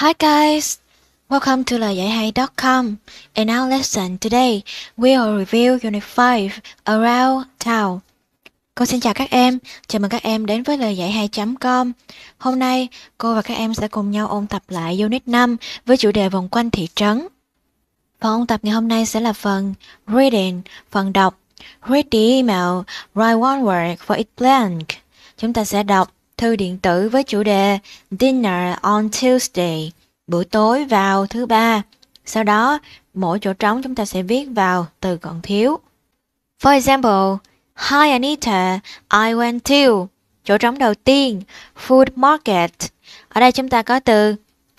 Hi guys, welcome to làdạy.hay.com In our lesson today we will review Unit 5 Around Town. Cô xin chào các em, chào mừng các em đến với lời dạy hay.com. Hôm nay, cô và các em sẽ cùng nhau ôn tập lại Unit 5 với chủ đề vòng quanh thị trấn. Phần ôn tập ngày hôm nay sẽ là phần Reading, phần đọc. Read the email, write one word for each blank. Chúng ta sẽ đọc thư điện tử với chủ đề Dinner on Tuesday, bữa tối vào thứ ba. Sau đó, mỗi chỗ trống chúng ta sẽ viết vào từ còn thiếu. For example, Hi Anita, I went to chỗ trống đầu tiên, food market. Ở đây chúng ta có từ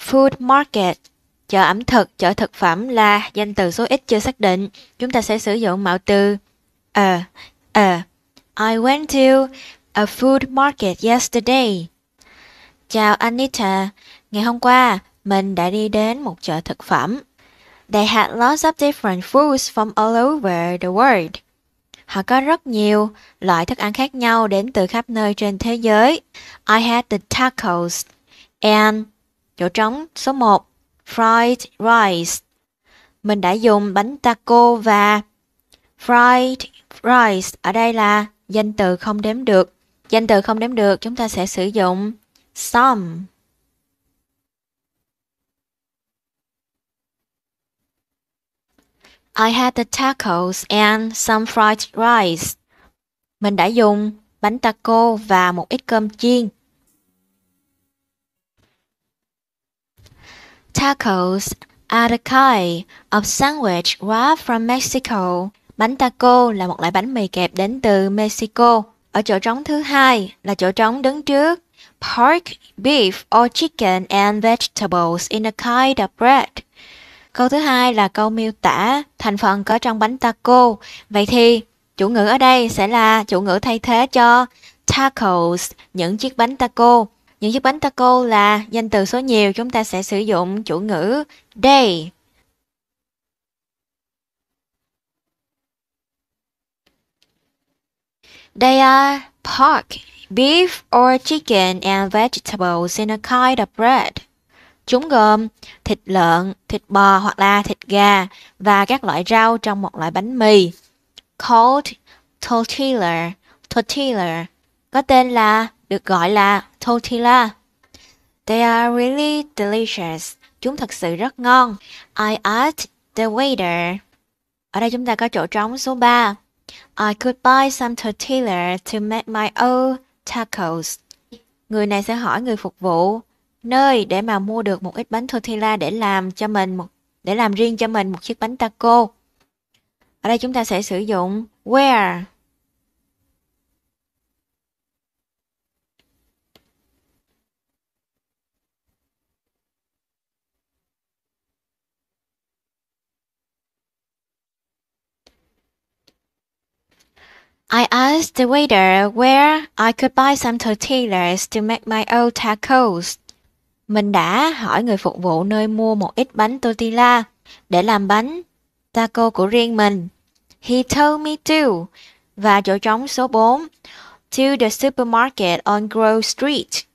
food market, chợ ẩm thực, chợ thực phẩm là danh từ số ít chưa xác định. Chúng ta sẽ sử dụng mạo từ a, uh, a. Uh. I went to a food market yesterday. Chào Anita, ngày hôm qua mình đã đi đến một chợ thực phẩm. They had lots of different foods from all over the world. Họ có rất nhiều loại thức ăn khác nhau đến từ khắp nơi trên thế giới. I had the tacos and chỗ trống số 1 fried rice. Mình đã dùng bánh taco và fried rice ở đây là danh từ không đếm được Danh từ không đếm được chúng ta sẽ sử dụng some. I had the tacos and some fried rice. Mình đã dùng bánh taco và một ít cơm chiên. Tacos are the kind of sandwich wrapped from Mexico. Bánh taco là một loại bánh mì kẹp đến từ Mexico. Ở chỗ trống thứ hai là chỗ trống đứng trước. Pork, beef or chicken and vegetables in a kind of bread. Câu thứ hai là câu miêu tả thành phần có trong bánh taco. Vậy thì chủ ngữ ở đây sẽ là chủ ngữ thay thế cho tacos, những chiếc bánh taco. Những chiếc bánh taco là danh từ số nhiều, chúng ta sẽ sử dụng chủ ngữ they They are pork, beef or chicken and vegetables in a kind of bread. Chúng gồm thịt lợn, thịt bò hoặc là thịt gà và các loại rau trong một loại bánh mì. Called tortilla, tortilla có tên là được gọi là tortilla. They are really delicious. Chúng thật sự rất ngon. I asked the waiter. Ở đây chúng ta có chỗ trống số 3. I could buy some tortilla to make my own tacos. Người này sẽ hỏi người phục vụ nơi để mà mua được một ít bánh tortilla để làm cho mình một để làm riêng cho mình một chiếc bánh taco. Ở đây chúng ta sẽ sử dụng where asked the waiter where I could buy some tortillas to make my own tacos. Mình đã hỏi người phục vụ nơi mua một ít bánh tortilla để làm bánh taco của riêng mình. He told me to và chỗ trống số 4 to the supermarket on Grove Street.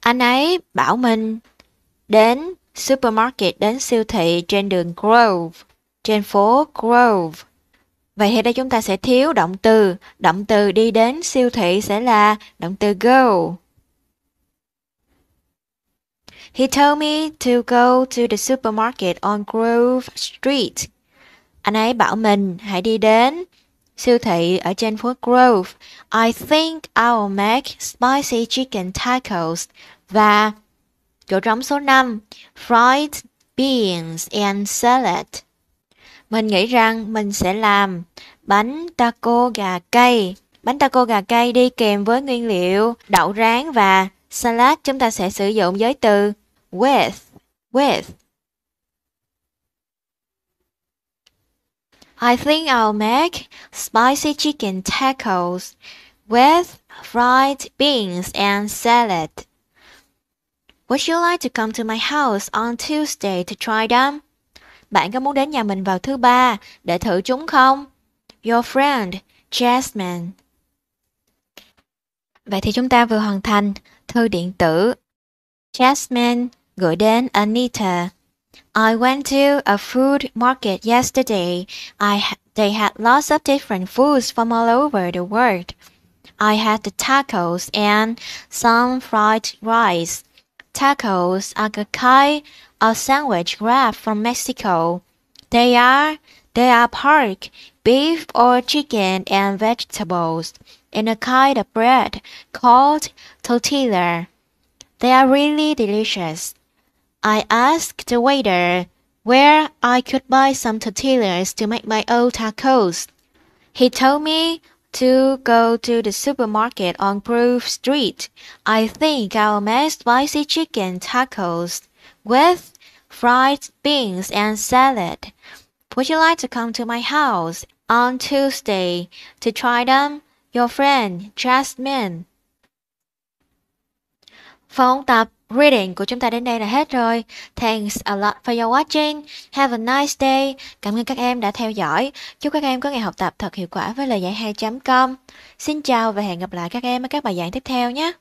Anh ấy bảo mình đến supermarket đến siêu thị trên đường Grove, trên phố Grove. Vậy thì đây chúng ta sẽ thiếu động từ. Động từ đi đến siêu thị sẽ là động từ go. He told me to go to the supermarket on Grove Street. Anh ấy bảo mình hãy đi đến siêu thị ở trên phố Grove. I think i'll make spicy chicken tacos và chỗ trống số 5, fried beans and salad. Mình nghĩ rằng mình sẽ làm bánh taco gà cay. Bánh taco gà cay đi kèm với nguyên liệu đậu rán và salad chúng ta sẽ sử dụng giới từ with with I think I'll make spicy chicken tacos with fried beans and salad. Would you like to come to my house on Tuesday to try them? bạn có muốn đến nhà mình vào thứ ba để thử chúng không? Your friend, Jasmine. Vậy thì chúng ta vừa hoàn thành thư điện tử Jasmine gửi đến Anita. I went to a food market yesterday. I they had lots of different foods from all over the world. I had the tacos and some fried rice. Tacos are a kind of sandwich wrap from Mexico. They are they are pork, beef or chicken and vegetables in a kind of bread called tortilla. They are really delicious. I asked the waiter where I could buy some tortillas to make my own tacos. He told me to go to the supermarket on Grove Street. I think I'll make spicy chicken tacos with fried beans and salad. Would you like to come to my house on Tuesday to try them? Your friend, Jasmine. Phần ôn tập reading của chúng ta đến đây là hết rồi. Thanks a lot for your watching. Have a nice day. Cảm ơn các em đã theo dõi. Chúc các em có ngày học tập thật hiệu quả với lời giải 2.com. Xin chào và hẹn gặp lại các em ở các bài giảng tiếp theo nhé.